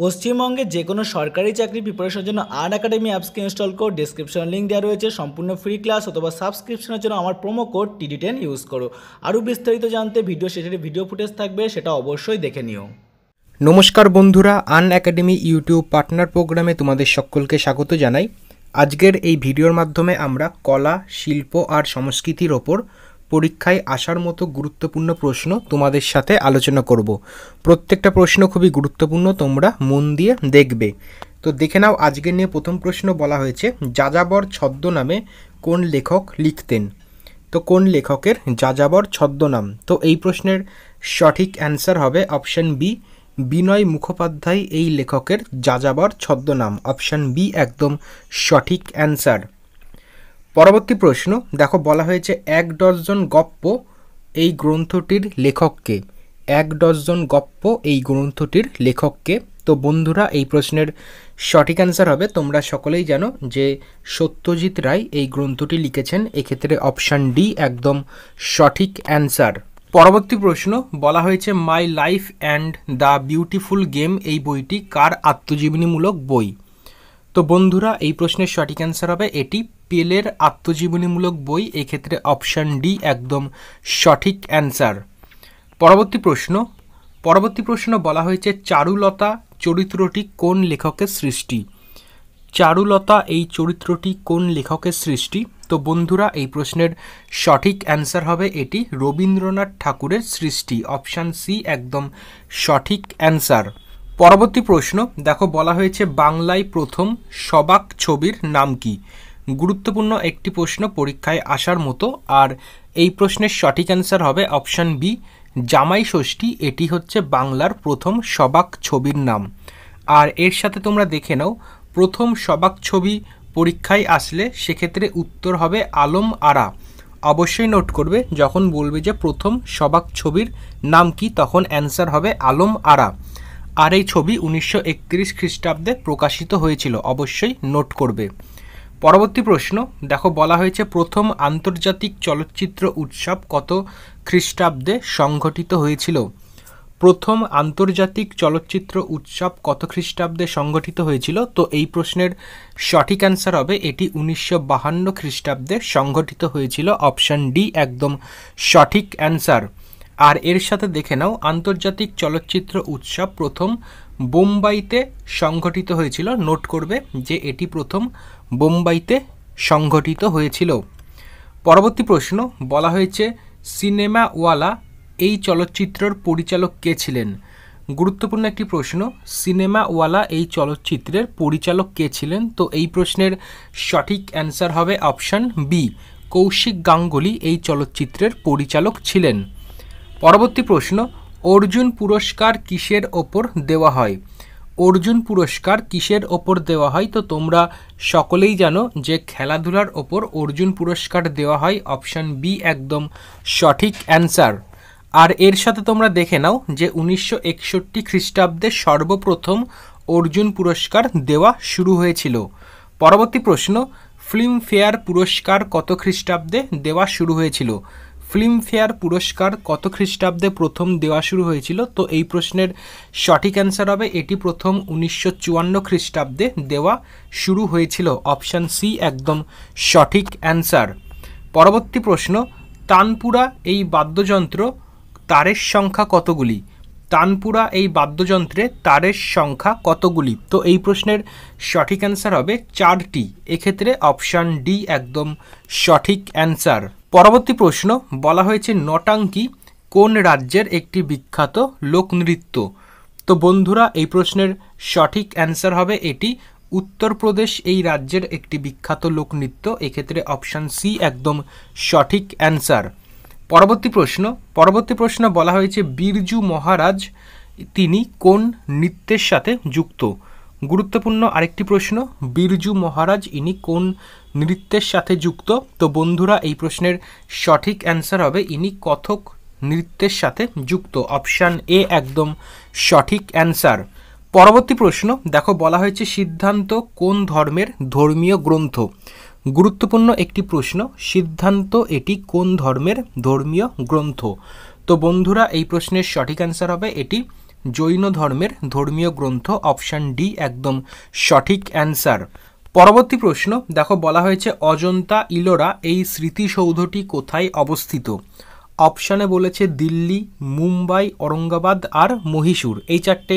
পশ্চিমবঙ্গে যে কোনো সরকারি চাকরি প্রিপারেশনের জন্য আন একাডেমি অ্যাপসকে ইনস্টল করো ডিসক্রিপশন লিঙ্ক দেওয়া রয়েছে সম্পূর্ণ ফ্রি ক্লাস অথবা সাবস্ক্রিপশনের জন্য আমার promo code TD ten use করো আরও বিস্তারিত জানতে ভিডিও শেষের ভিডিও ফুটেজ থাকবে সেটা অবশ্যই দেখে নিও নমস্কার বন্ধুরা আন একাডেমি ইউটিউব পার্টনার প্রোগ্রামে তোমাদের সকলকে স্বাগত জানাই আজকের এই ভিডিওর মাধ্যমে আমরা কলা শিল্প আর সংস্কৃতির ওপর পরীক্ষায় আসার মতো গুরুত্বপূর্ণ প্রশ্ন তোমাদের সাথে আলোচনা করব প্রত্যেকটা প্রশ্ন খুবই গুরুত্বপূর্ণ তোমরা মন দিয়ে দেখবে তো দেখে নাও আজকে নিয়ে প্রথম প্রশ্ন বলা হয়েছে যাযাবর ছদ্মনামে কোন লেখক লিখতেন তো কোন লেখকের যাযাবর ছদ্মনাম তো এই প্রশ্নের সঠিক অ্যান্সার হবে অপশান বি বিনয় মুখোপাধ্যায় এই লেখকের যাযাবর ছদ্মনাম অপশান বি একদম সঠিক অ্যান্সার পরবর্তী প্রশ্ন দেখো বলা হয়েছে এক ডজন গপ্প এই গ্রন্থটির লেখককে এক ডজন গপ্প এই গ্রন্থটির লেখককে তো বন্ধুরা এই প্রশ্নের সঠিক অ্যান্সার হবে তোমরা সকলেই জানো যে সত্যজিৎ রায় এই গ্রন্থটি লিখেছেন এক্ষেত্রে অপশান ডি একদম সঠিক অ্যান্সার পরবর্তী প্রশ্ন বলা হয়েছে my life and the beautiful game এই বইটি কার আত্মজীবনীমূলক বই তো বন্ধুরা এই প্রশ্নের সঠিক অ্যান্সার হবে এটি পিএলের আত্মজীবনীমূলক বই এক্ষেত্রে অপশান ডি একদম সঠিক অ্যান্সার পরবর্তী প্রশ্ন পরবর্তী প্রশ্ন বলা হয়েছে চারুলতা চরিত্রটি কোন লেখকের সৃষ্টি চারুলতা এই চরিত্রটি কোন লেখকের সৃষ্টি তো বন্ধুরা এই প্রশ্নের সঠিক অ্যান্সার হবে এটি রবীন্দ্রনাথ ঠাকুরের সৃষ্টি অপশান সি একদম সঠিক অ্যান্সার পরবর্তী প্রশ্ন দেখো বলা হয়েছে বাংলায় প্রথম সবাক ছবির নাম কি গুরুত্বপূর্ণ একটি প্রশ্ন পরীক্ষায় আসার মতো আর এই প্রশ্নের সঠিক অ্যান্সার হবে অপশান বি জামাই ষষ্ঠী এটি হচ্ছে বাংলার প্রথম সবাক ছবির নাম আর এর সাথে তোমরা দেখে নাও প্রথম সবাক ছবি পরীক্ষায় আসলে সেক্ষেত্রে উত্তর হবে আলম আরা অবশ্যই নোট করবে যখন বলবে যে প্রথম সবাক ছবির নাম কি তখন অ্যান্সার হবে আলম আরা আর এই ছবি উনিশশো খ্রিস্টাব্দে প্রকাশিত হয়েছিল অবশ্যই নোট করবে পরবর্তী প্রশ্ন দেখো বলা হয়েছে প্রথম আন্তর্জাতিক চলচ্চিত্র উৎসব কত খ্রিস্টাব্দে সংঘটিত হয়েছিল প্রথম আন্তর্জাতিক চলচ্চিত্র উৎসব কত খ্রিস্টাব্দে সংগঠিত হয়েছিল তো এই প্রশ্নের সঠিক অ্যান্সার হবে এটি উনিশশো বাহান্ন খ্রিস্টাব্দে সংগঠিত হয়েছিল অপশান ডি একদম সঠিক অ্যান্সার আর এর সাথে দেখে নাও আন্তর্জাতিক চলচ্চিত্র উৎসব প্রথম বোম্বাইতে সংঘটিত হয়েছিল নোট করবে যে এটি প্রথম বোম্বাইতে সংঘটিত হয়েছিল পরবর্তী প্রশ্ন বলা হয়েছে সিনেমাওয়ালা এই চলচ্চিত্রের পরিচালক কে ছিলেন গুরুত্বপূর্ণ একটি প্রশ্ন সিনেমাওয়ালা এই চলচ্চিত্রের পরিচালক কে ছিলেন তো এই প্রশ্নের সঠিক অ্যান্সার হবে অপশান বি কৌশিক গাঙ্গুলি এই চলচ্চিত্রের পরিচালক ছিলেন পরবর্তী প্রশ্ন অর্জুন পুরস্কার কিসের ওপর দেওয়া হয় অর্জুন পুরস্কার কিসের ওপর দেওয়া হয় তো তোমরা সকলেই জানো যে খেলাধুলার ওপর অর্জুন পুরস্কার দেওয়া হয় অপশান বি একদম সঠিক অ্যান্সার আর এর সাথে তোমরা দেখে নাও যে উনিশশো একষট্টি খ্রিস্টাব্দে সর্বপ্রথম অর্জুন পুরস্কার দেওয়া শুরু হয়েছিল পরবর্তী প্রশ্ন ফিল্মফেয়ার পুরস্কার কত খ্রিস্টাব্দে দেওয়া শুরু হয়েছিল ফিল্মফেয়ার পুরস্কার কত খ্রিস্টাব্দে প্রথম দেওয়া শুরু হয়েছিল তো এই প্রশ্নের সঠিক অ্যান্সার হবে এটি প্রথম উনিশশো চুয়ান্ন খ্রিস্টাব্দে দেওয়া শুরু হয়েছিল অপশান সি একদম সঠিক অ্যান্সার পরবর্তী প্রশ্ন তানপুরা এই বাদ্যযন্ত্র তারের সংখ্যা কতগুলি তানপুরা এই বাদ্যযন্ত্রে তারের সংখ্যা কতগুলি তো এই প্রশ্নের সঠিক অ্যান্সার হবে চারটি এক্ষেত্রে অপশান ডি একদম সঠিক অ্যান্সার পরবর্তী প্রশ্ন বলা হয়েছে নটাঙ্কি কোন রাজ্যের একটি বিখ্যাত লোকনৃত্য তো বন্ধুরা এই প্রশ্নের সঠিক অ্যান্সার হবে এটি উত্তরপ্রদেশ এই রাজ্যের একটি বিখ্যাত লোকনৃত্য এক্ষেত্রে অপশান সি একদম সঠিক অ্যান্সার পরবর্তী প্রশ্ন পরবর্তী প্রশ্ন বলা হয়েছে বীরজু মহারাজ তিনি কোন নৃত্যের সাথে যুক্ত গুরুত্বপূর্ণ আরেকটি প্রশ্ন বিরজু মহারাজ ইনি কোন নৃত্যের সাথে যুক্ত তো বন্ধুরা এই প্রশ্নের সঠিক অ্যান্সার হবে ইনি কথক নৃত্যের সাথে যুক্ত অপশান এ একদম সঠিক অ্যান্সার পরবর্তী প্রশ্ন দেখো বলা হয়েছে সিদ্ধান্ত কোন ধর্মের ধর্মীয় গ্রন্থ গুরুত্বপূর্ণ একটি প্রশ্ন সিদ্ধান্ত এটি কোন ধর্মের ধর্মীয় গ্রন্থ তো বন্ধুরা এই প্রশ্নের সঠিক অ্যান্সার হবে এটি জৈন ধর্মের ধর্মীয় গ্রন্থ অপশান ডি একদম সঠিক অ্যান্সার পরবর্তী প্রশ্ন দেখো বলা হয়েছে অজন্তা ইলোরা এই স্মৃতিসৌধটি কোথায় অবস্থিত অপশানে বলেছে দিল্লি মুম্বাই অরঙ্গাবাদ আর মহীশূর এই চারটে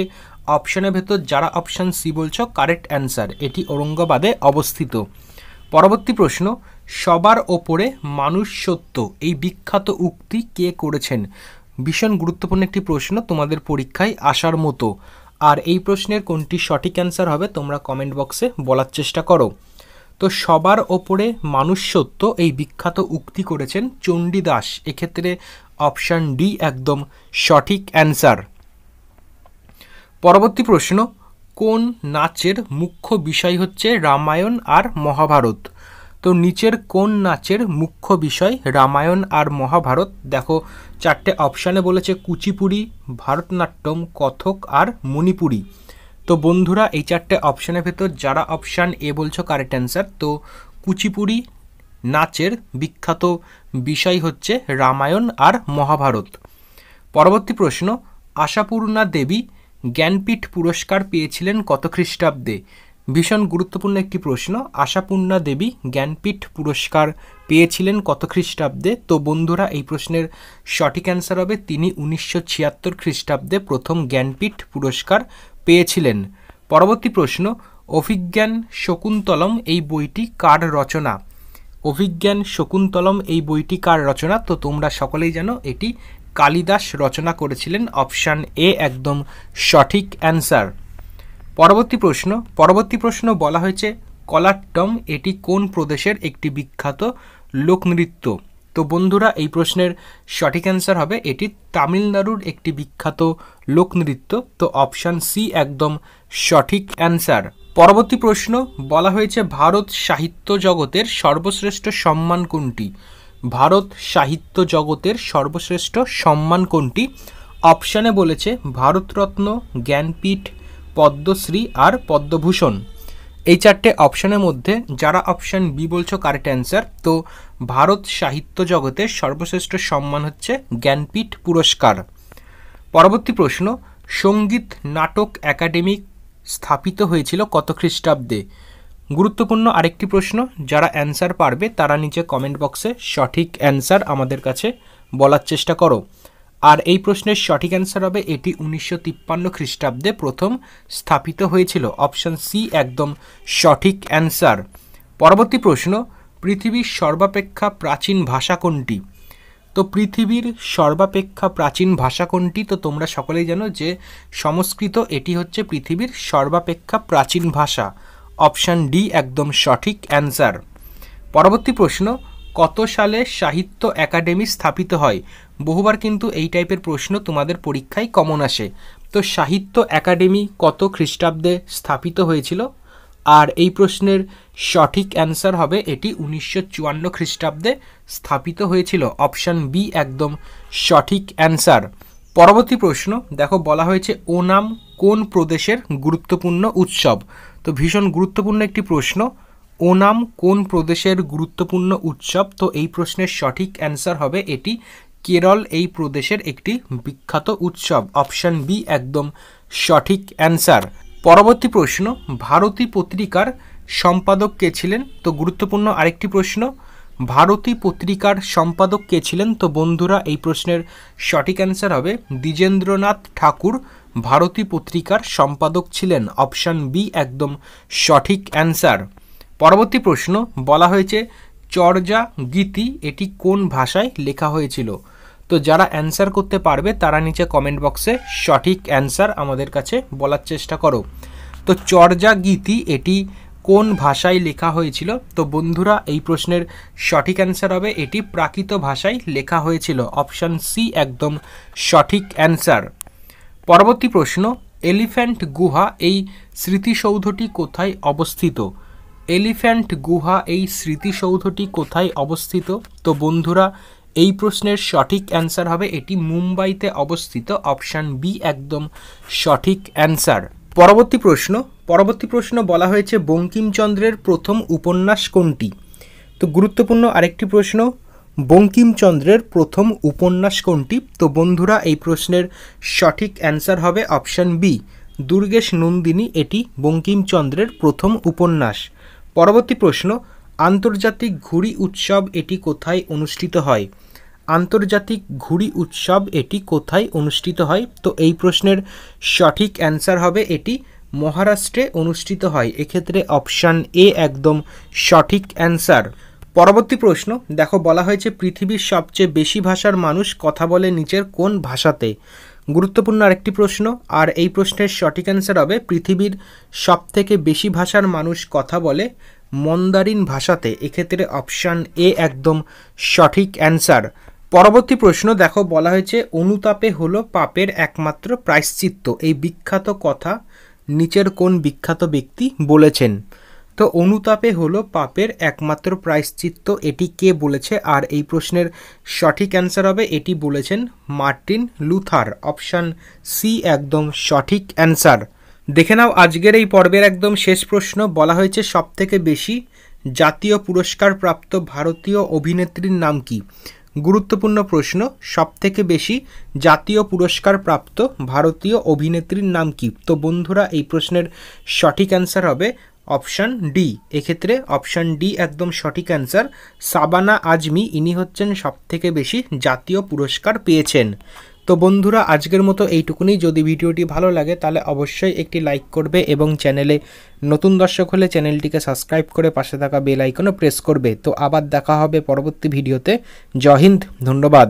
অপশানের ভেতর যারা অপশান সি বলছ কারেক্ট অ্যান্সার এটি অরঙ্গাবাদে অবস্থিত পরবর্তী প্রশ্ন সবার ওপরে মানুষ সত্য এই বিখ্যাত উক্তি কে করেছেন ভীষণ গুরুত্বপূর্ণ একটি প্রশ্ন তোমাদের পরীক্ষায় আসার মতো আর এই প্রশ্নের কোনটি সঠিক অ্যান্সার হবে তোমরা কমেন্ট বক্সে বলার চেষ্টা করো তো সবার ওপরে মানুষ সত্য এই বিখ্যাত উক্তি করেছেন চণ্ডীদাস এক্ষেত্রে অপশান ডি একদম সঠিক অ্যান্সার পরবর্তী প্রশ্ন কোন নাচের মুখ্য বিষয় হচ্ছে রামায়ণ আর মহাভারত তো নিচের কোন নাচের মুখ্য বিষয় রামায়ণ আর মহাভারত দেখো চারটে অপশানে বলেছে কুচিপুড়ি ভারতনাট্যম কথক আর মণিপুরী তো বন্ধুরা এই চারটে অপশানের ভেতর যারা অপশান এ বলছো কারেক্ট অ্যান্সার তো কুচিপুড়ি নাচের বিখ্যাত বিষয় হচ্ছে রামায়ণ আর মহাভারত পরবর্তী প্রশ্ন আশাপূর্ণা দেবী জ্ঞানপীঠ পুরস্কার পেয়েছিলেন কত খ্রিস্টাব্দে ভীষণ গুরুত্বপূর্ণ একটি প্রশ্ন আশাপূর্ণা দেবী জ্ঞানপীঠ পুরস্কার পেয়েছিলেন কত খ্রিস্টাব্দে তো বন্ধুরা এই প্রশ্নের সঠিক অ্যান্সার হবে তিনি উনিশশো ছিয়াত্তর খ্রিস্টাব্দে প্রথম জ্ঞানপীঠ পুরস্কার পেয়েছিলেন পরবর্তী প্রশ্ন অভিজ্ঞান শকুন্তলম এই বইটি কার রচনা অভিজ্ঞান শকুন্তলম এই বইটি কার রচনা তো তোমরা সকলেই জানো এটি কালিদাস রচনা করেছিলেন অপশান এ একদম সঠিক অ্যান্সার পরবর্তী প্রশ্ন পরবর্তী প্রশ্ন বলা হয়েছে কলাট্টম এটি কোন প্রদেশের একটি বিখ্যাত লোকনৃত্য তো বন্ধুরা এই প্রশ্নের সঠিক অ্যান্সার হবে এটি তামিলনাড়ুর একটি বিখ্যাত লোকনৃত্য তো অপশান সি একদম সঠিক অ্যান্সার পরবর্তী প্রশ্ন বলা হয়েছে ভারত সাহিত্য জগতের সর্বশ্রেষ্ঠ সম্মান কোনটি ভারত সাহিত্য জগতের সর্বশ্রেষ্ঠ সম্মান কোনটি অপশানে বলেছে ভারতরত্ন জ্ঞানপীঠ পদ্মশ্রী আর পদ্মভূষণ এই চারটে অপশানের মধ্যে যারা অপশান বি বলছো কারেক্ট অ্যান্সার তো ভারত সাহিত্য জগতের সর্বশ্রেষ্ঠ সম্মান হচ্ছে জ্ঞানপীঠ পুরস্কার পরবর্তী প্রশ্ন সঙ্গীত নাটক একাডেমি স্থাপিত হয়েছিল কত খ্রিস্টাব্দে গুরুত্বপূর্ণ আরেকটি প্রশ্ন যারা অ্যান্সার পারবে তারা নিচে কমেন্ট বক্সে সঠিক অ্যান্সার আমাদের কাছে বলার চেষ্টা করো আর এই প্রশ্নের সঠিক অ্যান্সার হবে এটি উনিশশো তিপ্পান্ন খ্রিস্টাব্দে প্রথম স্থাপিত হয়েছিল অপশান সি একদম সঠিক অ্যান্সার পরবর্তী প্রশ্ন পৃথিবীর সর্বাপেক্ষা প্রাচীন ভাষা কোনটি তো পৃথিবীর সর্বাপেক্ষা প্রাচীন ভাষা কোনটি তো তোমরা সকলেই জানো যে সংস্কৃত এটি হচ্ছে পৃথিবীর সর্বাপেক্ষা প্রাচীন ভাষা অপশান ডি একদম সঠিক অ্যান্সার পরবর্তী প্রশ্ন কত সালে সাহিত্য একাডেমি স্থাপিত হয় বহুবার কিন্তু এই টাইপের প্রশ্ন তোমাদের পরীক্ষায় কমন আসে তো সাহিত্য একাডেমি কত খ্রিস্টাব্দে স্থাপিত হয়েছিল আর এই প্রশ্নের সঠিক অ্যান্সার হবে এটি উনিশশো চুয়ান্ন খ্রিস্টাব্দে স্থাপিত হয়েছিল অপশান বি একদম সঠিক অ্যান্সার পরবর্তী প্রশ্ন দেখো বলা হয়েছে ওনাম কোন প্রদেশের গুরুত্বপূর্ণ উৎসব তো ভীষণ গুরুত্বপূর্ণ একটি প্রশ্ন ওনাম কোন প্রদেশের গুরুত্বপূর্ণ উৎসব তো এই প্রশ্নের সঠিক অ্যান্সার হবে এটি কেরল এই প্রদেশের একটি বিখ্যাত উৎসব অপশান বি একদম সঠিক অ্যান্সার পরবর্তী প্রশ্ন ভারতী পত্রিকার সম্পাদক কে ছিলেন তো গুরুত্বপূর্ণ আরেকটি প্রশ্ন ভারতী পত্রিকার সম্পাদক কে ছিলেন তো বন্ধুরা এই প্রশ্নের সঠিক অ্যান্সার হবে দ্বিজেন্দ্রনাথ ঠাকুর ভারতী পত্রিকার সম্পাদক ছিলেন অপশান বি একদম সঠিক অ্যান্সার পরবর্তী প্রশ্ন বলা হয়েছে চর্যা গীতি এটি কোন ভাষায় লেখা হয়েছিল তো যারা অ্যান্সার করতে পারবে তারা নিচে কমেন্ট বক্সে সঠিক অ্যান্সার আমাদের কাছে বলার চেষ্টা করো তো চর্যা গীতি এটি কোন ভাষায় লেখা হয়েছিল তো বন্ধুরা এই প্রশ্নের সঠিক অ্যান্সার হবে এটি প্রাকৃত ভাষায় লেখা হয়েছিল অপশান সি একদম সঠিক অ্যান্সার পরবর্তী প্রশ্ন এলিফ্যান্ট গুহা এই স্মৃতিসৌধটি কোথায় অবস্থিত এলিফ্যান্ট গুহা এই স্মৃতিসৌধটি কোথায় অবস্থিত তো বন্ধুরা এই প্রশ্নের সঠিক অ্যান্সার হবে এটি মুম্বাইতে অবস্থিত অপশান বি একদম সঠিক অ্যান্সার পরবর্তী প্রশ্ন পরবর্তী প্রশ্ন বলা হয়েছে বঙ্কিমচন্দ্রের প্রথম উপন্যাস কোনটি তো গুরুত্বপূর্ণ আরেকটি প্রশ্ন বঙ্কিমচন্দ্রের প্রথম উপন্যাস কোনটি তো বন্ধুরা এই প্রশ্নের সঠিক অ্যান্সার হবে অপশান বি দুর্গেশ নন্দিনী এটি বঙ্কিমচন্দ্রের প্রথম উপন্যাস পরবর্তী প্রশ্ন আন্তর্জাতিক ঘুড়ি উৎসব এটি কোথায় অনুষ্ঠিত হয় আন্তর্জাতিক ঘুড়ি উৎসব এটি কোথায় অনুষ্ঠিত হয় তো এই প্রশ্নের সঠিক অ্যান্সার হবে এটি মহারাষ্ট্রে অনুষ্ঠিত হয় এক্ষেত্রে অপশান এ একদম সঠিক অ্যান্সার পরবর্তী প্রশ্ন দেখো বলা হয়েছে পৃথিবীর সবচেয়ে বেশি ভাষার মানুষ কথা বলে নিচের কোন ভাষাতে গুরুত্বপূর্ণ আরেকটি প্রশ্ন আর এই প্রশ্নের সঠিক অ্যান্সার হবে পৃথিবীর সবথেকে বেশি ভাষার মানুষ কথা বলে মন্দারিন ভাষাতে এক্ষেত্রে অপশান এ একদম সঠিক অ্যান্সার পরবর্তী প্রশ্ন দেখো বলা হয়েছে অনুতাপে হলো পাপের একমাত্র প্রায়শ্চিত্ত এই বিখ্যাত কথা নিচের কোন বিখ্যাত ব্যক্তি বলেছেন তো অনুতাপে হলো পাপের একমাত্র প্রায়শ্চিত্ত এটি কে বলেছে আর এই প্রশ্নের সঠিক অ্যান্সার হবে এটি বলেছেন মার্টিন লুথার অপশান সি একদম সঠিক অ্যান্সার দেখে নাও আজকের এই পর্বের একদম শেষ প্রশ্ন বলা হয়েছে সবথেকে বেশি জাতীয় পুরস্কার প্রাপ্ত ভারতীয় অভিনেত্রীর নাম কি গুরুত্বপূর্ণ প্রশ্ন সবথেকে বেশি জাতীয় পুরস্কার প্রাপ্ত ভারতীয় অভিনেত্রীর নাম কি তো বন্ধুরা এই প্রশ্নের সঠিক অ্যান্সার হবে অপশান ডি এক্ষেত্রে অপশান ডি একদম সঠিক অ্যান্সার সাবানা আজমি ইনি হচ্ছেন সবথেকে বেশি জাতীয় পুরস্কার পেয়েছেন তো বন্ধুরা আজকের মতো এইটুকুনি যদি ভিডিওটি ভালো লাগে তাহলে অবশ্যই একটি লাইক করবে এবং চ্যানেলে নতুন দর্শক হলে চ্যানেলটিকে সাবস্ক্রাইব করে পাশে থাকা বেল আইকনও প্রেস করবে তো আবার দেখা হবে পরবর্তী ভিডিওতে জয় হিন্দ ধন্যবাদ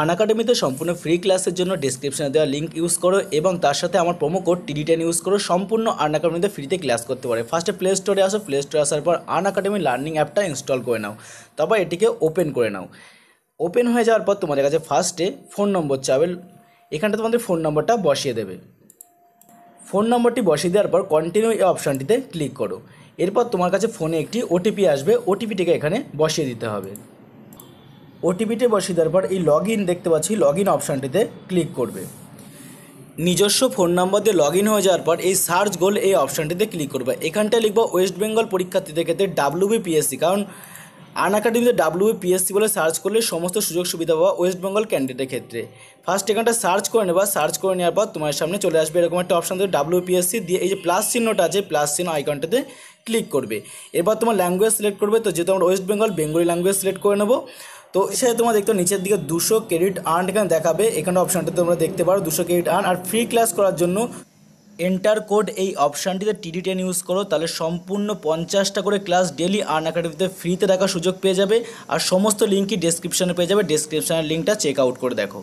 আন একাডেমিতে সম্পূর্ণ ফ্রি ক্লাসের জন্য ডিসক্রিপশনে দেওয়া লিঙ্ক ইউজ করো এবং তার সাথে আমার promo code TD ten use করো সম্পূর্ণ আন একাডেমিতে ফ্রিতে ক্লাস করতে পারে ফার্স্টে প্লে স্টোরে আসো প্লে স্টোরে আসার পর আন একাডেমি লার্নিং অ্যাপটা ইনস্টল করে নাও তারপর এটিকে ওপেন করে নাও ওপেন হয়ে যাওয়ার পর তোমাদের কাছে ফার্স্টে ফোন নম্বর চাবে এখানটা তোমাদের ফোন নম্বরটা বসিয়ে দেবে ফোন নম্বরটি বসিয়ে দেওয়ার পর কন্টিনিউ এই অপশানটিতে ক্লিক করো এরপর তোমার কাছে ফোনে একটি ওটিপি আসবে ওটিপিটিকে এখানে বসিয়ে দিতে হবে ওটিপিটি বসিয়ে দেওয়ার পর এই লগ দেখতে পাচ্ছি লগ ইন অপশানটিতে ক্লিক করবে নিজস্ব ফোন নম্বর দিয়ে লগ ইন হয়ে যাওয়ার পর এই সার্চ গোল এই অপশানটিতে ক্লিক করবে এখানটায় লিখবো ওয়েস্ট বেঙ্গল পরীক্ষার্থীদের ক্ষেত্রে ডাব্লিউবিপিএসসি কারণ আন একাডেমিতে পিএসসি বলে সার্চ করলে সমস্ত সুযোগ সুবিধা পাওয়া ওয়েস্ট বেঙ্গল ক্যান্ডিডেটের ক্ষেত্রে ফার্স্ট এখানটা সার্চ করে নেবা সার্চ করে নেওয়ার পর তোমার সামনে চলে আসবে এরকম একটা অপশান দেবে ডাব্লিউপিএসসি দিয়ে এই যে প্লাস চিহ্নটা আছে প্লাস চিহ্ন আইকনটাতে ক্লিক করবে এরপর তোমার ল্যাঙ্গুয়েজ সিলেক্ট করবে তো যেহেতু আমরা ওয়েস্ট বেঙ্গল বেঙ্গলি ল্যাঙ্গুয়েজ সিলেক্ট করে নেবো তো এছাড়া তোমার দেখতে নিচের দিকে দুশো ক্রেডিট আর্ন এখানে দেখাবে এখানে অপশানটা তোমরা দেখতে পারো দুশো ক্রেডিট আর্ন আর ফ্রি ক্লাস করার জন্য এন্টার কোড এই অপশানটিতে টিডি টেন ইউজ করো তাহলে সম্পূর্ণ পঞ্চাশটা করে ক্লাস ডেলি আর্ন একাডেমিতে ফ্রিতে দেখার সুযোগ পেয়ে যাবে আর সমস্ত লিঙ্কই ডেসক্রিপশানে পেয়ে যাবে ডেসক্রিপশানের লিঙ্কটা চেক আউট করে দেখো